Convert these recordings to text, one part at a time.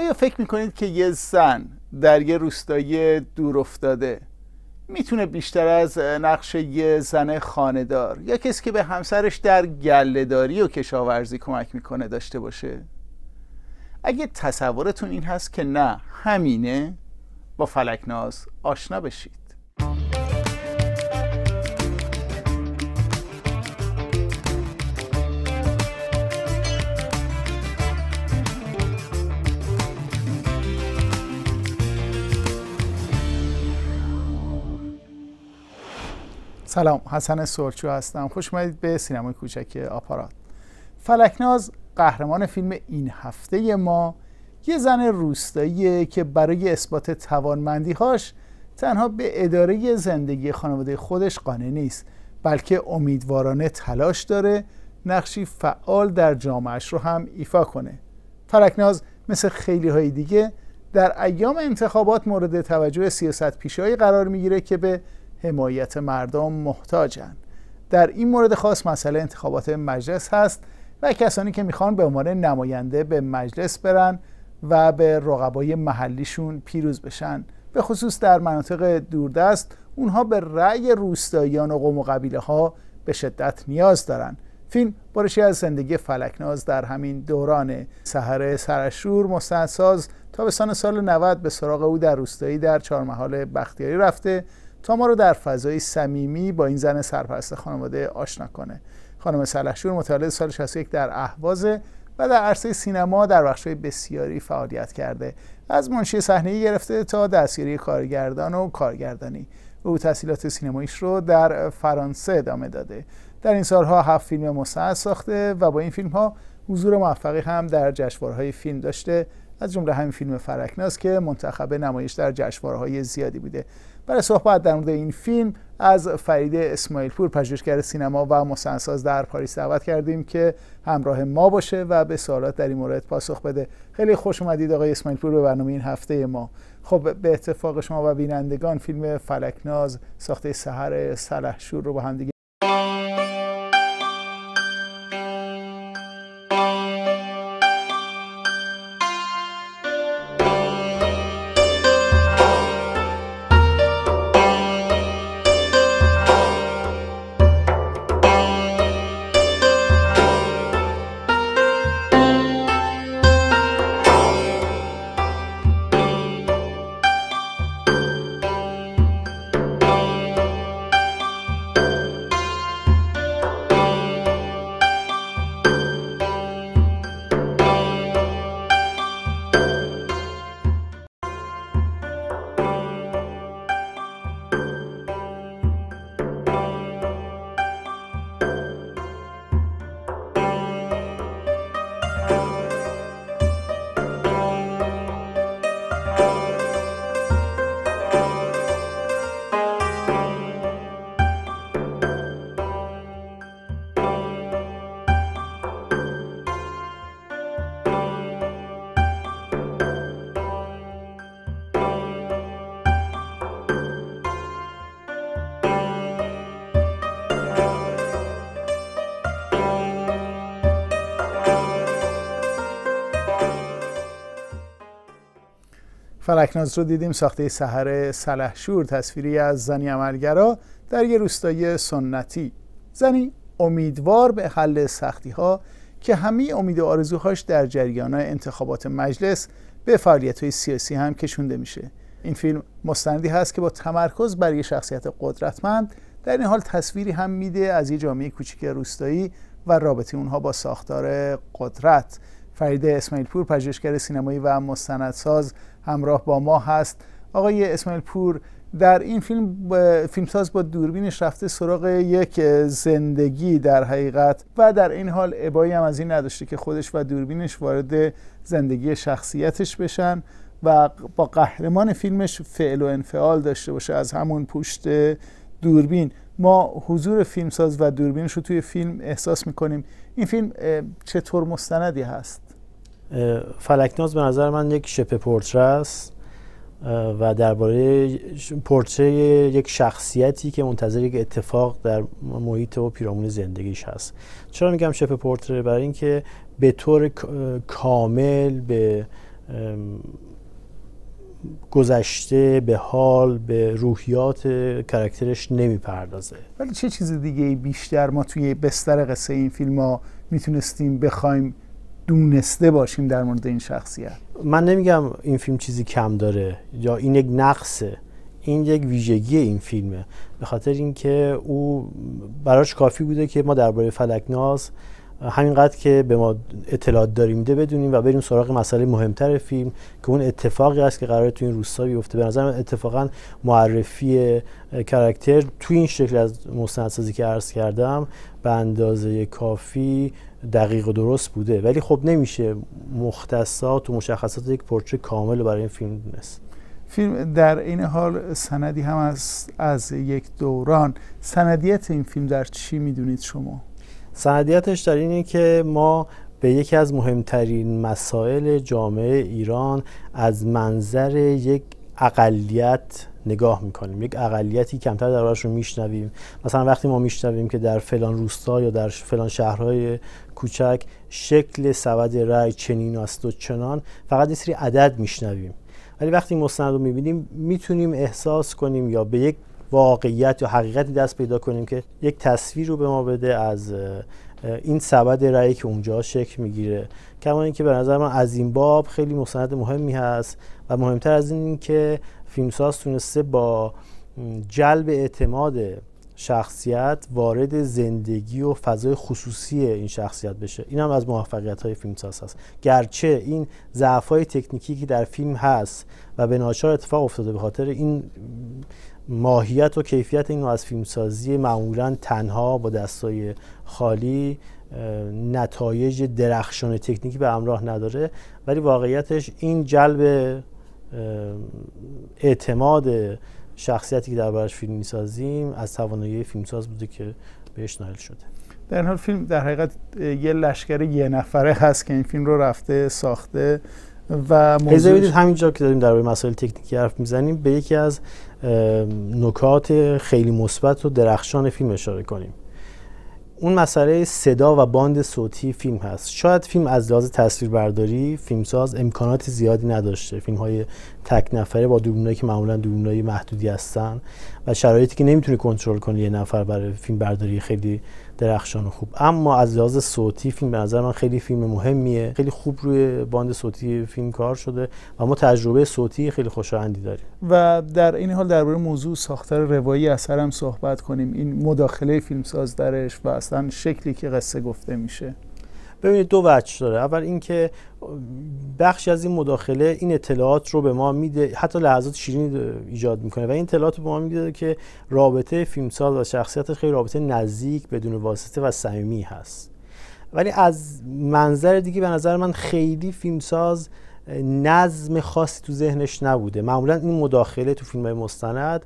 آیا فکر میکنید که یه زن در یه روستایی دور افتاده میتونه بیشتر از نقش یه زن خاندار یا کسی که به همسرش در گلهداری و کشاورزی کمک میکنه داشته باشه اگه تصورتون این هست که نه همینه با فلکناز آشنا بشید سلام حسن سرچو هستم خوش اومدید به سینمای کوچک آپارات فلکناز قهرمان فیلم این هفته ما یه زن روستاییه که برای اثبات توانمندیهاش تنها به اداره زندگی خانواده خودش قانع نیست بلکه امیدوارانه تلاش داره نقشی فعال در جامعش رو هم ایفا کنه فلکناز مثل خیلی های دیگه در ایام انتخابات مورد توجه سیاست پیشهایی قرار میگیره که به حمایت مردم محتاجن در این مورد خاص مسئله انتخابات مجلس هست و کسانی که میخوان به عنوان نماینده به مجلس برن و به رقبای محلیشون پیروز بشن به خصوص در مناطق دوردست اونها به رأی روستاییان و قوم و قبیله ها به شدت نیاز دارن فیلم برشی از زندگی فلکناز در همین دوران سحر سرشور مستندساز تا به سال 90 به سراغ او در روستایی در چهارمحال بختیاری رفته تا ما رو در فضای صمیمی با این زن سرپرست خانواده آشنا کنه خانم سلحشور متولد سال 61 در اهواز و در عرصه سینما در بخش‌های بسیاری فعالیت کرده از منشی صحنه گرفته تا دستیاری کارگردان و کارگردانی او تحصیلات سینماییش رو در فرانسه ادامه داده در این سالها هفت فیلم مستعد ساخته و با این فیلم ها حضور موفقی هم در جشنواره‌های فیلم داشته از جمله همین فیلم فرکناس که منتخب نمایش در جشنواره‌های زیادی بوده برای صحبت در مورد این فیلم از فرید اسماعیل پور پژوهشگر سینما و مسنساز در پاریس دعوت کردیم که همراه ما باشه و به سوالات در این مورد پاسخ بده خیلی خوش اومدید آقای اسماعیل پور به برنامه این هفته ما خب به اتفاق شما و بینندگان فیلم فلکناز ساخته سحر سلحشور رو با هم دیگه فرکناز رو دیدیم ساخته سحر سلحشور تصویری از زنی عملگرا در یه روستای سنتی زنی امیدوار به حل سختی ها که همه امید و آرزوهاش در جریان انتخابات مجلس به فعالیت های سیاسی هم کشونده میشه این فیلم مستندی هست که با تمرکز بر یه شخصیت قدرتمند در این حال تصویری هم میده از یه جامعه کوچیک روستایی و رابطه اونها با ساختار قدرت فریده اسماعیل پور پژوهشگر سینمایی و مستندساز همراه با ما هست آقای اسماعیل پور در این فیلم با فیلمساز با دوربینش رفته سراغ یک زندگی در حقیقت و در این حال ابایی هم از این نداشته که خودش و دوربینش وارد زندگی شخصیتش بشن و با قهرمان فیلمش فعل و انفعال داشته باشه از همون پشت دوربین ما حضور فیلمساز و دوربینش رو توی فیلم احساس میکنیم این فیلم چطور مستندی هست فلکناز به نظر من یک شپ پورتره است و درباره پورتره یک شخصیتی که منتظر یک اتفاق در محیط و پیرامون زندگیش هست چرا میگم شپ پورتره برای اینکه به طور کامل به گذشته به حال به روحیات کرکترش نمیپردازه ولی چه چیز دیگه بیشتر ما توی بستر قصه این فیلم ها میتونستیم بخوایم دونسته باشیم در مورد این شخصیت من نمیگم این فیلم چیزی کم داره یا این یک نقصه این یک ویژگی این فیلمه به خاطر اینکه او براش کافی بوده که ما درباره فلکناز همینقدر که به ما اطلاعات داریم میده بدونیم و بریم سراغ مسئله مهمتر فیلم که اون اتفاقی است که قرار تو این روستا بیفته به نظر من اتفاقا معرفی کرکتر تو این شکل از مستندسازی که عرض کردم به اندازه کافی دقیق و درست بوده ولی خب نمیشه مختصات و مشخصات یک پرچه کامل برای این فیلم دونست فیلم در این حال سندی هم از, از یک دوران سندیت این فیلم در چی میدونید شما؟ سندیتش در اینه که ما به یکی از مهمترین مسائل جامعه ایران از منظر یک اقلیت نگاه میکنیم یک اقلیتی کمتر آن رو میشنویم مثلا وقتی ما میشنویم که در فلان روستا یا در فلان شهرهای کوچک شکل سبد رای چنین است و چنان فقط یه سری عدد میشنویم ولی وقتی مستند رو میبینیم میتونیم احساس کنیم یا به یک واقعیت یا حقیقتی دست پیدا کنیم که یک تصویر رو به ما بده از این سبد رایی که اونجا شکل میگیره کما اینکه به نظر من از این باب خیلی مستند مهمی هست و مهمتر از این, که فیلمساز تونسته با جلب اعتماد شخصیت وارد زندگی و فضای خصوصی این شخصیت بشه این هم از موفقیت های فیلمساز هست گرچه این ضعف های تکنیکی که در فیلم هست و به ناچار اتفاق افتاده به خاطر این ماهیت و کیفیت این از فیلمسازی معمولا تنها با دستای خالی نتایج درخشان تکنیکی به همراه نداره ولی واقعیتش این جلب اعتماد شخصیتی که دربارش فیلم میسازیم از توانایی فیلمساز بوده که بهش نایل شده در حال فیلم در حقیقت یه لشکر یه نفره هست که این فیلم رو رفته ساخته و موضوع همین همینجا که داریم درباره مسائل تکنیکی حرف میزنیم به یکی از نکات خیلی مثبت و درخشان فیلم اشاره کنیم اون مسئله صدا و باند صوتی فیلم هست شاید فیلم از لحاظ تصویربرداری فیلمساز امکانات زیادی نداشته فیلم های تک نفره با دوربینایی که معمولا دوربینای محدودی هستن و شرایطی که نمیتونی کنترل کنی یه نفر برای فیلم برداری خیلی درخشان و خوب اما از لحاظ صوتی فیلم به نظر من خیلی فیلم مهمیه خیلی خوب روی باند صوتی فیلم کار شده و ما تجربه صوتی خیلی خوشایندی داریم و در این حال درباره موضوع ساختار روایی اثر هم صحبت کنیم این مداخله فیلمساز درش و اصلا شکلی که قصه گفته میشه ببینید دو وجه داره اول اینکه بخشی از این مداخله این اطلاعات رو به ما میده حتی لحظات شیرین ایجاد میکنه و این اطلاعات به ما میده که رابطه فیلمساز و شخصیت خیلی رابطه نزدیک بدون واسطه و صمیمی هست ولی از منظر دیگه به نظر من خیلی فیلمساز نظم خاصی تو ذهنش نبوده معمولا این مداخله تو فیلم های مستند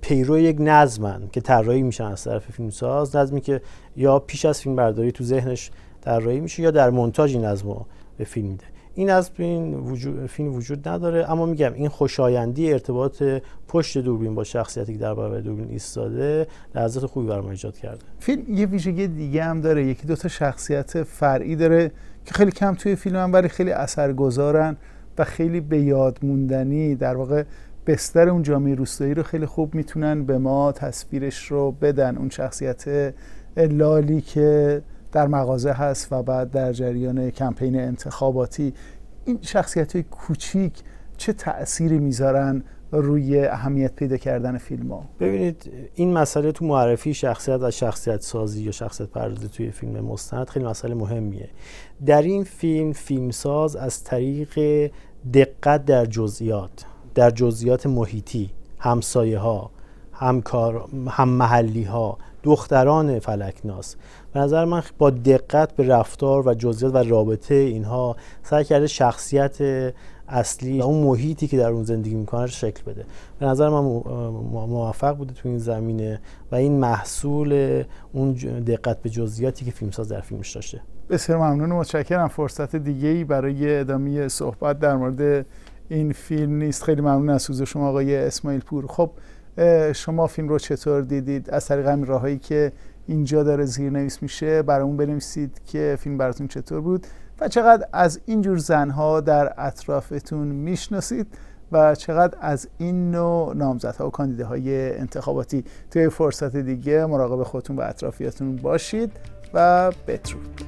پیرو یک نظمن که طراحی میشن از طرف فیلمساز نظمی که یا پیش از فیلم برداری تو ذهنش طراحی میشه یا در مونتاژ این از به فیلم میده این از این وجود فیلم وجود نداره اما میگم این خوشایندی ارتباط پشت دوربین با شخصیتی که در برابر دوربین ایستاده لحظات خوبی برام ایجاد کرده فیلم یه ویژگی دیگه هم داره یکی دو تا شخصیت فرعی داره که خیلی کم توی فیلم هم ولی خیلی اثرگذارن و خیلی به یاد موندنی در واقع بستر اون جامعه روستایی رو خیلی خوب میتونن به ما تصویرش رو بدن اون شخصیت لالی که در مغازه هست و بعد در جریان کمپین انتخاباتی این شخصیت های کوچیک چه تأثیری میذارن روی اهمیت پیدا کردن فیلم ها ببینید این مسئله تو معرفی شخصیت و شخصیت سازی یا شخصیت پردازی توی فیلم مستند خیلی مسئله مهمیه در این فیلم فیلمساز از طریق دقت در جزئیات در جزئیات محیطی همسایه ها همکار هم محلی ها دختران فلکناس به نظر من با دقت به رفتار و جزئیات و رابطه اینها سعی کرده شخصیت اصلی و اون محیطی که در اون زندگی میکنه رو شکل بده به نظر من موفق بوده تو این زمینه و این محصول اون دقت به جزئیاتی که فیلمساز در فیلمش داشته بسیار ممنون و متشکرم فرصت دیگه ای برای ادامه صحبت در مورد این فیلم نیست خیلی ممنون از حضور شما آقای اسماعیل پور خب شما فیلم رو چطور دیدید از طریق همین راههایی که اینجا داره زیرنویس میشه برامون بنویسید که فیلم براتون چطور بود و چقدر از اینجور زنها در اطرافتون میشناسید و چقدر از این نوع نامزدها و کاندیداهای انتخاباتی توی فرصت دیگه مراقب خودتون و اطرافیاتون باشید و بترود